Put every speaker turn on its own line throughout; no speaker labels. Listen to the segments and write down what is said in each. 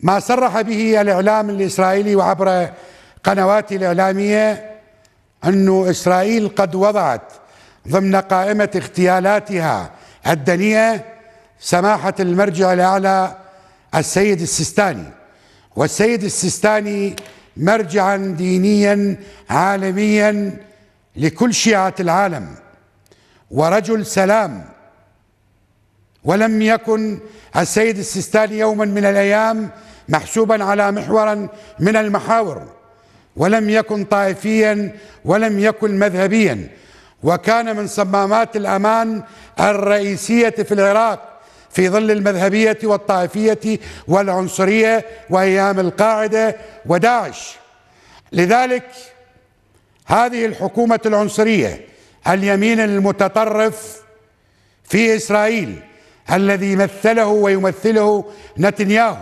ما صرح به الإعلام الإسرائيلي وعبر قنواته الإعلامية أن إسرائيل قد وضعت ضمن قائمة اغتيالاتها الدنية سماحة المرجع الأعلى السيد السيستاني والسيد السيستاني مرجعا دينيا عالميا لكل شيعة العالم ورجل سلام ولم يكن السيد السيستاني يوما من الأيام محسوبا على محورا من المحاور ولم يكن طائفيا ولم يكن مذهبيا وكان من صمامات الأمان الرئيسية في العراق في ظل المذهبية والطائفية والعنصرية وأيام القاعدة وداعش لذلك هذه الحكومة العنصرية اليمين المتطرف في إسرائيل الذي مثله ويمثله نتنياهو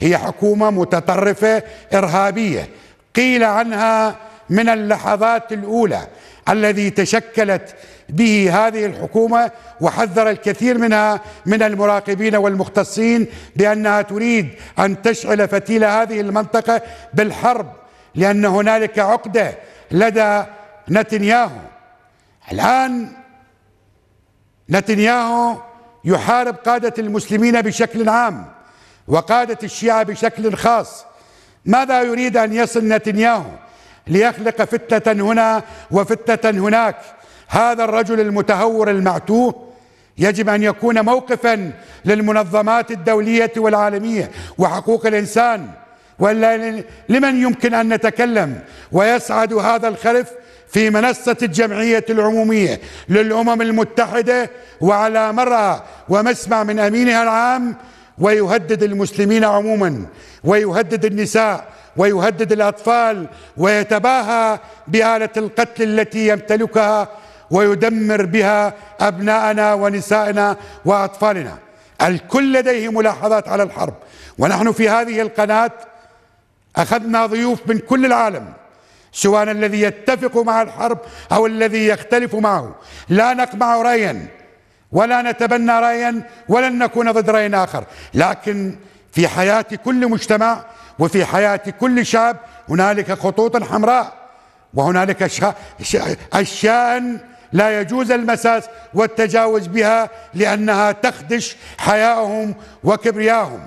هي حكومة متطرفة إرهابية قيل عنها من اللحظات الأولى الذي تشكلت به هذه الحكومة وحذر الكثير منها من المراقبين والمختصين بأنها تريد أن تشعل فتيل هذه المنطقة بالحرب لأن هنالك عقدة لدى نتنياهو الآن نتنياهو يحارب قادة المسلمين بشكل عام وقادة الشيعة بشكل خاص ماذا يريد أن يصل نتنياهو ليخلق فتنة هنا وفتنة هناك هذا الرجل المتهور المعتوه يجب أن يكون موقفا للمنظمات الدولية والعالمية وحقوق الإنسان ولا لمن يمكن أن نتكلم ويسعد هذا الخلف في منصة الجمعية العمومية للأمم المتحدة وعلى مرأى ومسمع من أمينها العام ويهدد المسلمين عموما ويهدد النساء ويهدد الأطفال ويتباهى بآلة القتل التي يمتلكها ويدمر بها أبناءنا ونسائنا وأطفالنا الكل لديه ملاحظات على الحرب ونحن في هذه القناة أخذنا ضيوف من كل العالم سواء الذي يتفق مع الحرب أو الذي يختلف معه لا نقمع رأيا ولا نتبنى رأيا ولن نكون ضد رأي آخر لكن في حياة كل مجتمع وفي حياة كل شعب هنالك خطوط حمراء وهنالك أشياء لا يجوز المساس والتجاوز بها لأنها تخدش حياهم وكبرياهم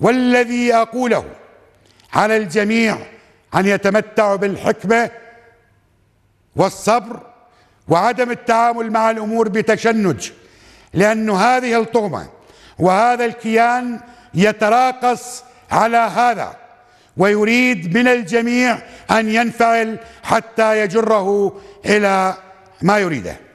والذي أقوله على الجميع أن يتمتعوا بالحكمة والصبر وعدم التعامل مع الأمور بتشنج لأن هذه الطغمة وهذا الكيان يتراقص على هذا ويريد من الجميع أن ينفعل حتى يجره إلى ما يريده